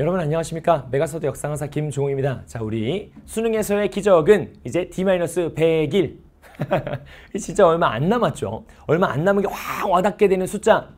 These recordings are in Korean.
여러분 안녕하십니까 메가서드 역사강사 김종우입니다 자 우리 수능에서의 기적은 이제 D-100일 진짜 얼마 안 남았죠 얼마 안 남은 게 확 와닿게 되는 숫자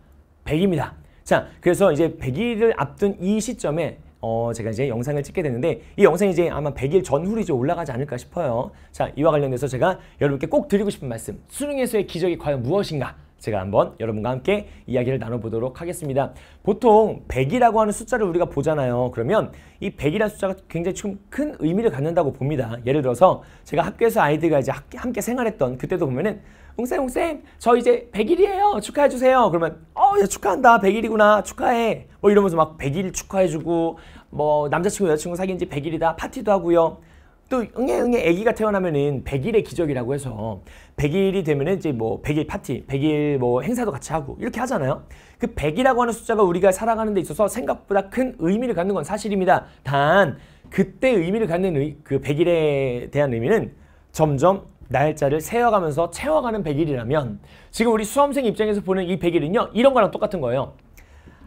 100입니다 자 그래서 이제 100일을 앞둔 이 시점에 어, 제가 이제 영상을 찍게 되는데 이 영상이 이제 아마 100일 전후로 이제 올라가지 않을까 싶어요. 자, 이와 관련해서 제가 여러분께 꼭 드리고 싶은 말씀. 수능에서의 기적이 과연 무엇인가? 제가 한번 여러분과 함께 이야기를 나눠보도록 하겠습니다. 보통 100이라고 하는 숫자를 우리가 보잖아요. 그러면 이 100이라는 숫자가 굉장히 좀큰 의미를 갖는다고 봅니다. 예를 들어서 제가 학교에서 아이들과 이제 함께 생활했던 그때도 보면은 웅쌤웅쌤 저 이제 100일이에요 축하해주세요 그러면 어 야, 축하한다 100일이구나 축하해 뭐 이러면서 막 100일 축하해주고 뭐 남자친구 여자친구 사귄 지 100일이다 파티도 하고요 또 응애 응애 아기가 태어나면은 100일의 기적이라고 해서 100일이 되면은 이제 뭐 100일 파티, 100일 뭐 행사도 같이 하고 이렇게 하잖아요. 그 100이라고 하는 숫자가 우리가 살아가는 데 있어서 생각보다 큰 의미를 갖는 건 사실입니다. 단 그때 의미를 갖는 의, 그 100일에 대한 의미는 점점 날짜를 세어가면서 채워가는 100일이라면 지금 우리 수험생 입장에서 보는 이 100일은요. 이런 거랑 똑같은 거예요.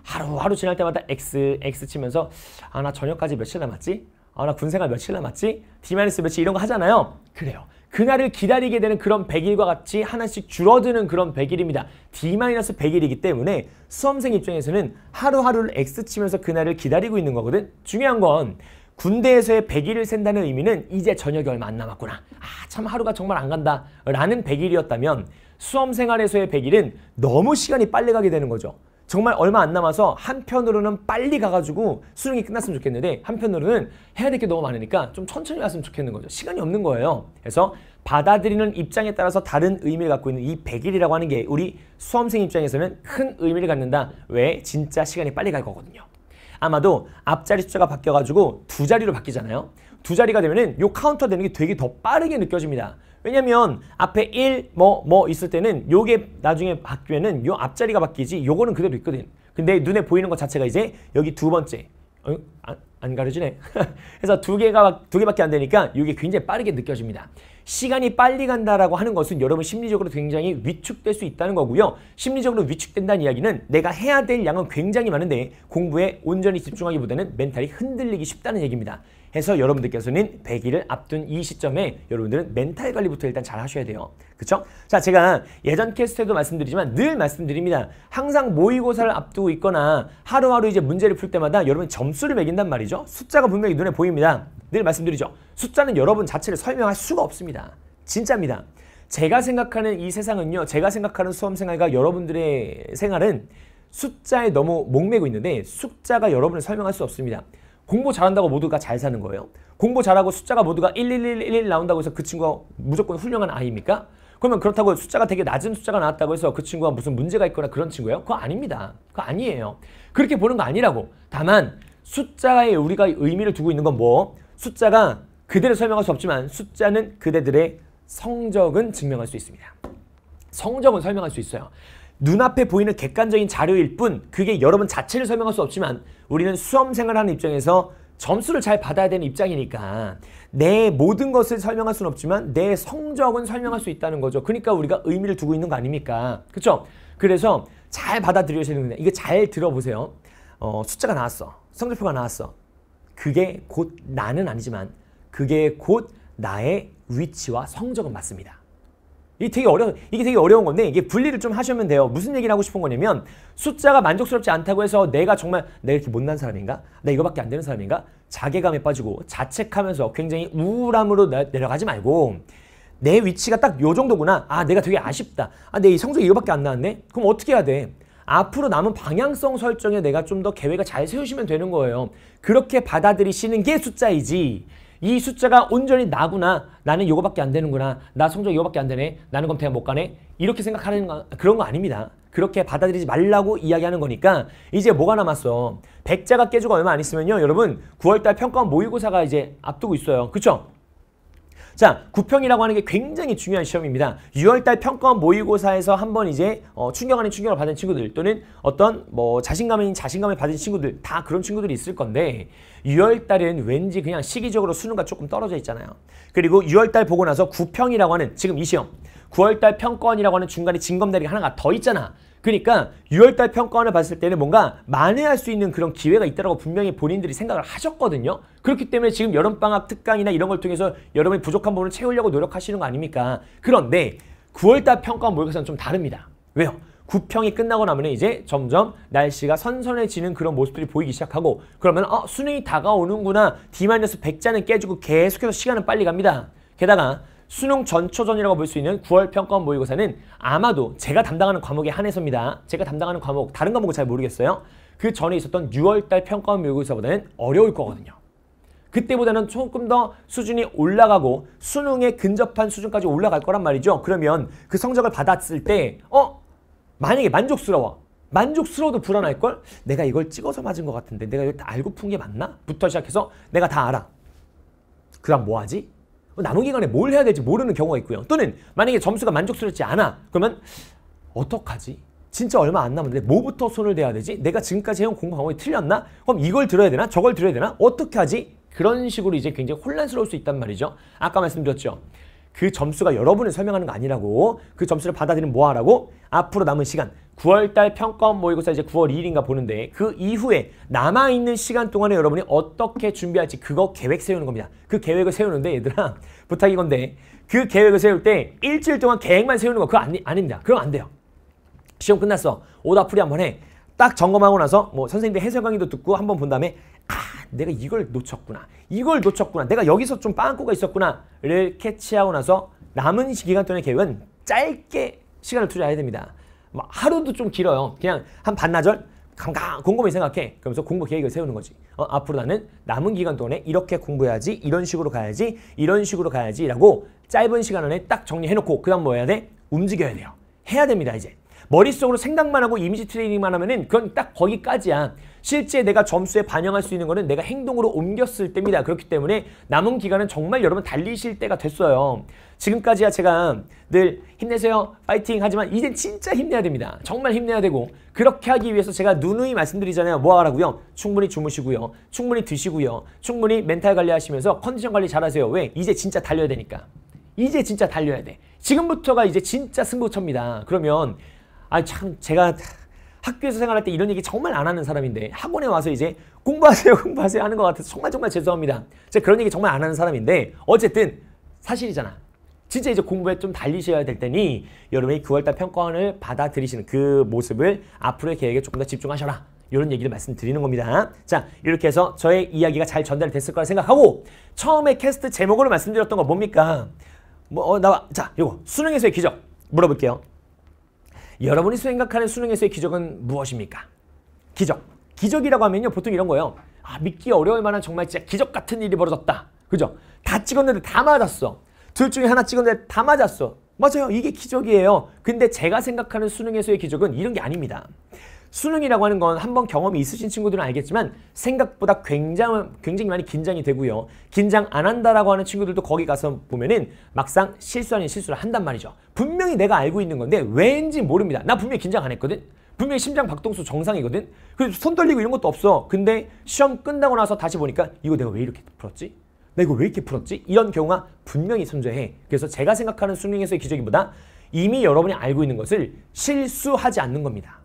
하루하루 지날 때마다 X, X 치면서 아, 나 저녁까지 며칠 남았지? 아, 나 군생활 며칠 남았지? 디마이너스 며칠 이런 거 하잖아요. 그래요. 그날을 기다리게 되는 그런 100일과 같이 하나씩 줄어드는 그런 100일입니다. D-100일이기 때문에 수험생 입장에서는 하루하루를 X치면서 그날을 기다리고 있는 거거든. 중요한 건 군대에서의 100일을 센다는 의미는 이제 저녁이 얼마 안 남았구나. 아, 참 하루가 정말 안 간다. 라는 100일이었다면 수험생활에서의 100일은 너무 시간이 빨리 가게 되는 거죠. 정말 얼마 안 남아서 한편으로는 빨리 가가지고 수능이 끝났으면 좋겠는데 한편으로는 해야 될 게 너무 많으니까 좀 천천히 갔으면 좋겠는 거죠. 시간이 없는 거예요. 그래서 받아들이는 입장에 따라서 다른 의미를 갖고 있는 이 100일이라고 하는 게 우리 수험생 입장에서는 큰 의미를 갖는다. 왜? 진짜 시간이 빨리 갈 거거든요. 아마도 앞자리 숫자가 바뀌어가지고 두 자리로 바뀌잖아요. 두 자리가 되면은 이 카운터 되는 게 되게 더 빠르게 느껴집니다. 왜냐면 앞에 1, 뭐, 뭐 있을 때는 요게 나중에 바뀌면은 요 앞자리가 바뀌지 요거는 그대로 있거든. 근데 눈에 보이는 것 자체가 이제 여기 두 번째. 어, 안, 안 가려지네. 그래서 두 개가, 두 개밖에 안 되니까 요게 굉장히 빠르게 느껴집니다. 시간이 빨리 간다라고 하는 것은 여러분 심리적으로 굉장히 위축될 수 있다는 거고요. 심리적으로 위축된다는 이야기는 내가 해야 될 양은 굉장히 많은데 공부에 온전히 집중하기보다는 멘탈이 흔들리기 쉽다는 얘기입니다. 해서 여러분들께서는 100일을 앞둔 이 시점에 여러분들은 멘탈 관리부터 일단 잘 하셔야 돼요. 그쵸? 자, 제가 예전 캐스트에도 말씀드리지만 늘 말씀드립니다. 항상 모의고사를 앞두고 있거나 하루하루 이제 문제를 풀 때마다 여러분 점수를 매긴단 말이죠. 숫자가 분명히 눈에 보입니다. 늘 말씀드리죠. 숫자는 여러분 자체를 설명할 수가 없습니다. 진짜입니다. 제가 생각하는 이 세상은요. 제가 생각하는 수험생활과 여러분들의 생활은 숫자에 너무 목매고 있는데 숫자가 여러분을 설명할 수 없습니다. 공부 잘한다고 모두가 잘 사는 거예요. 공부 잘하고 숫자가 모두가 11111 나온다고 해서 그 친구가 무조건 훌륭한 아이입니까? 그러면 그렇다고 숫자가 되게 낮은 숫자가 나왔다고 해서 그 친구가 무슨 문제가 있거나 그런 친구예요? 그거 아닙니다. 그거 아니에요. 그렇게 보는 거 아니라고. 다만 숫자에 우리가 의미를 두고 있는 건 뭐? 숫자가 그대로 설명할 수 없지만 숫자는 그대들의 성적은 증명할 수 있습니다. 성적은 설명할 수 있어요. 눈앞에 보이는 객관적인 자료일 뿐 그게 여러분 자체를 설명할 수 없지만 우리는 수험생을 하는 입장에서 점수를 잘 받아야 되는 입장이니까 내 모든 것을 설명할 수는 없지만 내 성적은 설명할 수 있다는 거죠. 그러니까 우리가 의미를 두고 있는 거 아닙니까? 그렇죠? 그래서 잘받아들여지는 거예요. 이거 잘 들어보세요. 어, 숫자가 나왔어. 성적표가 나왔어. 그게 곧 나는 아니지만 그게 곧 나의 위치와 성적은 맞습니다. 이게 되게 어려 이게 되게 어려운 건데 이게 분리를 좀 하시면 돼요. 무슨 얘기를 하고 싶은 거냐면 숫자가 만족스럽지 않다고 해서 내가 정말 내가 이렇게 못난 사람인가? 나 이거밖에 안 되는 사람인가? 자괴감에 빠지고 자책하면서 굉장히 우울함으로 내, 내려가지 말고 내 위치가 딱 요 정도구나. 아, 내가 되게 아쉽다. 아, 내 성적이 이거밖에 안 나왔네. 그럼 어떻게 해야 돼? 앞으로 남은 방향성 설정에 내가 좀 더 계획을 잘 세우시면 되는 거예요. 그렇게 받아들이시는 게 숫자이지 이 숫자가 온전히 나구나 나는 요거밖에 안 되는구나 나 성적 요거밖에 안 되네 나는 검태가 못 가네 이렇게 생각하는 거, 그런 거 아닙니다. 그렇게 받아들이지 말라고 이야기하는 거니까 이제 뭐가 남았어. 백자가 깨지고 얼마 안 있으면요. 여러분 9월달 평가원 모의고사가 이제 앞두고 있어요. 그쵸? 자, 구평이라고 하는 게 굉장히 중요한 시험입니다. 6월달 평가원 모의고사에서 한 번 이제 어, 충격 아닌 충격을 받은 친구들 또는 어떤 뭐 자신감 인 자신감을 받은 친구들 다 그런 친구들이 있을 건데 6월달은 왠지 그냥 시기적으로 수능과 조금 떨어져 있잖아요. 그리고 6월달 보고 나서 구평이라고 하는 지금 이 시험 9월달 평가원이라고 하는 중간에 징검다리가 하나가 더 있잖아. 그러니까 6월달 평가원을 봤을 때는 뭔가 만회할 수 있는 그런 기회가 있다라고 분명히 본인들이 생각을 하셨거든요. 그렇기 때문에 지금 여름방학 특강이나 이런 걸 통해서 여러분이 부족한 부분을 채우려고 노력하시는 거 아닙니까? 그런데 9월달 평가원 모의고사는 좀 다릅니다. 왜요? 구평이 끝나고 나면 이제 점점 날씨가 선선해지는 그런 모습들이 보이기 시작하고 그러면 어, 수능이 다가오는구나 D-100자는 깨지고 계속해서 시간은 빨리 갑니다. 게다가 수능 전초전이라고 볼 수 있는 9월 평가원 모의고사는 아마도 제가 담당하는 과목에 한해서입니다. 제가 담당하는 과목, 다른 과목은 잘 모르겠어요. 그 전에 있었던 6월달 평가원 모의고사보다는 어려울 거거든요. 그때보다는 조금 더 수준이 올라가고 수능에 근접한 수준까지 올라갈 거란 말이죠. 그러면 그 성적을 받았을 때 어? 만약에 만족스러워. 만족스러워도 불안할걸? 내가 이걸 찍어서 맞은 것 같은데 내가 이걸 다 알고 푼 게 맞나? 부터 시작해서 내가 다 알아. 그 다음 뭐하지? 뭐 나무 기간에 뭘 해야 될지 모르는 경우가 있고요. 또는 만약에 점수가 만족스럽지 않아. 그러면 어떡하지? 진짜 얼마 안 남았는데 뭐부터 손을 대야 되지? 내가 지금까지 해온 공부 방법이 틀렸나? 그럼 이걸 들어야 되나? 저걸 들어야 되나? 어떻게 하지? 그런 식으로 이제 굉장히 혼란스러울 수 있단 말이죠. 아까 말씀드렸죠. 그 점수가 여러분을 설명하는 거 아니라고 그 점수를 받아들이면 뭐하라고? 앞으로 남은 시간 9월달 평가원 모의고사 이제 9월 2일인가 보는데 그 이후에 남아있는 시간 동안에 여러분이 어떻게 준비할지 그거 계획 세우는 겁니다. 그 계획을 세우는데 얘들아 부탁이 건데 그 계획을 세울 때 일주일 동안 계획만 세우는 거 그거 아니, 아닙니다. 그럼 안 돼요. 시험 끝났어. 오답 풀이 한번 해. 딱 점검하고 나서 뭐 선생님들 해설 강의도 듣고 한 번 본 다음에 아 내가 이걸 놓쳤구나. 이걸 놓쳤구나. 내가 여기서 좀 빵꾸가 있었구나를 캐치하고 나서 남은 기간 동안의 계획은 짧게 시간을 투자해야 됩니다. 뭐 하루도 좀 길어요. 그냥 한 반나절 감감 곰곰이 생각해. 그러면서 공부 계획을 세우는 거지. 어, 앞으로 나는 남은 기간 동안에 이렇게 공부해야지, 이런 식으로 가야지, 이런 식으로 가야지라고 짧은 시간 안에 딱 정리해놓고 그다음 뭐 해야 돼? 움직여야 돼요. 해야 됩니다 이제. 머릿속으로 생각만 하고 이미지 트레이닝만 하면은 그건 딱 거기까지야. 실제 내가 점수에 반영할 수 있는 거는 내가 행동으로 옮겼을 때입니다. 그렇기 때문에 남은 기간은 정말 여러분 달리실 때가 됐어요. 지금까지야 제가 늘 힘내세요. 파이팅 하지만 이젠 진짜 힘내야 됩니다. 정말 힘내야 되고 그렇게 하기 위해서 제가 누누이 말씀드리잖아요. 뭐 하라고요? 충분히 주무시고요. 충분히 드시고요. 충분히 멘탈 관리하시면서 컨디션 관리 잘하세요. 왜? 이제 진짜 달려야 되니까. 이제 진짜 달려야 돼. 지금부터가 이제 진짜 승부처입니다. 그러면 아참 제가 학교에서 생활할 때 이런 얘기 정말 안 하는 사람인데 학원에 와서 이제 공부하세요 공부하세요 하는 것 같아서 정말 정말 죄송합니다. 제가 그런 얘기 정말 안 하는 사람인데 어쨌든 사실이잖아. 진짜 이제 공부에 좀 달리셔야 될 테니 여러분이 9월달 평가원을 받아들이시는 그 모습을 앞으로의 계획에 조금 더 집중하셔라. 이런 얘기를 말씀드리는 겁니다. 자, 이렇게 해서 저의 이야기가 잘 전달됐을 거라 생각하고 처음에 캐스트 제목으로 말씀드렸던 거 뭡니까? 뭐, 어, 나와. 자, 이거 수능에서의 기적 물어볼게요. 여러분이 생각하는 수능에서의 기적은 무엇입니까? 기적. 기적이라고 하면요. 보통 이런 거예요. 아, 믿기 어려울 만한 정말 진짜 기적 같은 일이 벌어졌다. 그죠? 다 찍었는데 다 맞았어. 둘 중에 하나 찍었는데 다 맞았어. 맞아요. 이게 기적이에요. 근데 제가 생각하는 수능에서의 기적은 이런 게 아닙니다. 수능이라고 하는 건 한번 경험이 있으신 친구들은 알겠지만 생각보다 굉장히, 굉장히 많이 긴장이 되고요. 긴장 안 한다라고 하는 친구들도 거기 가서 보면은 막상 실수 아닌 실수를 한단 말이죠. 분명히 내가 알고 있는 건데 왠지 모릅니다. 나 분명히 긴장 안 했거든? 분명히 심장 박동수 정상이거든? 그리고 손 떨리고 이런 것도 없어. 근데 시험 끝나고 나서 다시 보니까 이거 내가 왜 이렇게 풀었지? 내가 왜 이렇게 풀었지? 이런 경우가 분명히 존재해. 그래서 제가 생각하는 수능에서의 기적이보다 이미 여러분이 알고 있는 것을 실수하지 않는 겁니다.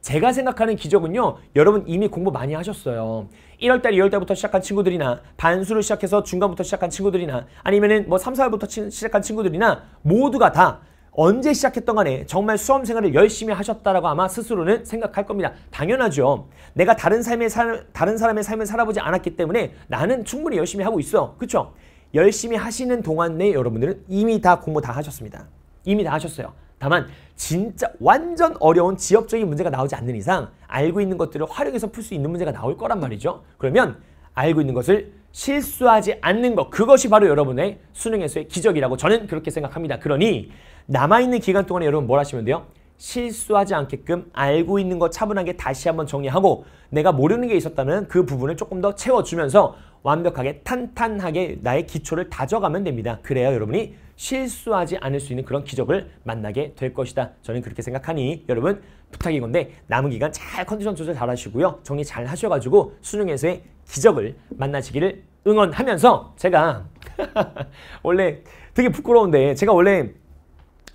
제가 생각하는 기적은요. 여러분 이미 공부 많이 하셨어요. 1월달, 2월달부터 시작한 친구들이나 반수를 시작해서 중간부터 시작한 친구들이나 아니면은 뭐 3, 4월부터 치, 시작한 친구들이나 모두가 다 언제 시작했던 간에 정말 수험생활을 열심히 하셨다라고 아마 스스로는 생각할 겁니다. 당연하죠. 내가 다른 삶의 살, 다른 사람의 삶을 살아보지 않았기 때문에 나는 충분히 열심히 하고 있어. 그쵸? 열심히 하시는 동안 내 여러분들은 이미 다 공부 다 하셨습니다. 이미 다 하셨어요. 다만 진짜 완전 어려운 지역적인 문제가 나오지 않는 이상 알고 있는 것들을 활용해서 풀 수 있는 문제가 나올 거란 말이죠. 그러면 알고 있는 것을 실수하지 않는 것 그것이 바로 여러분의 수능에서의 기적이라고 저는 그렇게 생각합니다. 그러니 남아있는 기간 동안에 여러분 뭘 하시면 돼요? 실수하지 않게끔 알고 있는 것 차분하게 다시 한번 정리하고 내가 모르는 게 있었다면 그 부분을 조금 더 채워주면서 완벽하게 탄탄하게 나의 기초를 다져가면 됩니다. 그래야 여러분이 실수하지 않을 수 있는 그런 기적을 만나게 될 것이다. 저는 그렇게 생각하니 여러분 부탁인건데 남은 기간 잘 컨디션 조절 잘 하시고요. 정리 잘 하셔가지고 수능에서의 기적을 만나시기를 응원하면서 제가 원래 되게 부끄러운데 제가 원래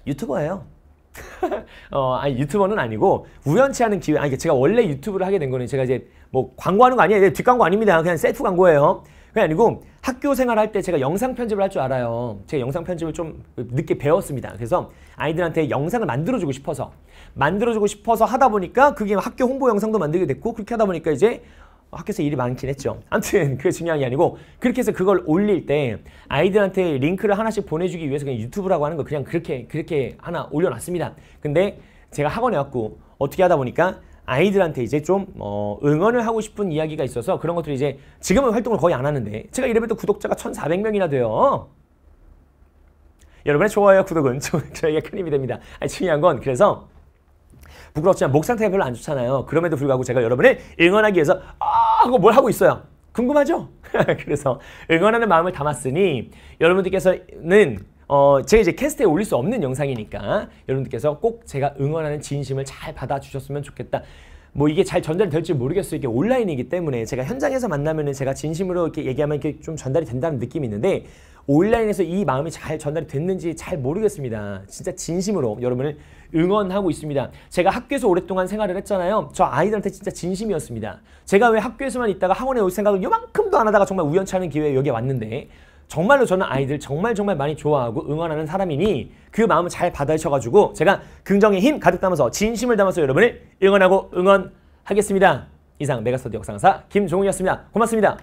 유튜버예요. 어, 아니 유튜버는 아니고 우연치 않은 기회 아니 제가 원래 유튜브를 하게 된 거는 제가 이제 뭐 광고하는 거 아니에요. 예, 뒷광고 아닙니다. 그냥 셀프 광고예요. 그게 아니고 학교 생활할 때 제가 영상 편집을 할 줄 알아요. 제가 영상 편집을 좀 늦게 배웠습니다. 그래서 아이들한테 영상을 만들어주고 싶어서 만들어주고 싶어서 하다 보니까 그게 학교 홍보 영상도 만들게 됐고 그렇게 하다 보니까 이제 학교에서 일이 많긴 했죠. 아무튼 그게 중요한 게 아니고 그렇게 해서 그걸 올릴 때 아이들한테 링크를 하나씩 보내주기 위해서 그냥 유튜브라고 하는 거 그냥 그렇게 그렇게 하나 올려놨습니다. 근데 제가 학원에 왔고 어떻게 하다 보니까 아이들한테 이제 좀 어, 응원을 하고 싶은 이야기가 있어서 그런 것들이 이제 지금은 활동을 거의 안 하는데 제가 이래봬도 구독자가 1,400명이나 돼요. 여러분의 좋아요, 구독은 저에게 큰 힘이 됩니다. 아니, 중요한 건 그래서 부끄럽지만 목 상태가 별로 안 좋잖아요. 그럼에도 불구하고 제가 여러분을 응원하기 위해서 아 하고 뭘 하고 있어요. 궁금하죠? 그래서 응원하는 마음을 담았으니 여러분들께서는 어, 제가 이제 캐스트에 올릴 수 없는 영상이니까 여러분들께서 꼭 제가 응원하는 진심을 잘 받아주셨으면 좋겠다. 뭐 이게 잘 전달이 될지 모르겠어요. 이게 온라인이기 때문에 제가 현장에서 만나면은 제가 진심으로 이렇게 얘기하면 이렇게 좀 전달이 된다는 느낌이 있는데 온라인에서 이 마음이 잘 전달이 됐는지 잘 모르겠습니다. 진짜 진심으로 여러분을 응원하고 있습니다. 제가 학교에서 오랫동안 생활을 했잖아요. 저 아이들한테 진짜 진심이었습니다. 제가 왜 학교에서만 있다가 학원에 올 생각을 요만큼도 안 하다가 정말 우연치 않은 기회에 여기 왔는데 정말로 저는 아이들 정말 정말 많이 좋아하고 응원하는 사람이니 그 마음을 잘 받아주셔가지고 제가 긍정의 힘 가득 담아서 진심을 담아서 여러분을 응원하고 응원하겠습니다. 이상 메가스터디 역상사 김종훈이었습니다. 고맙습니다.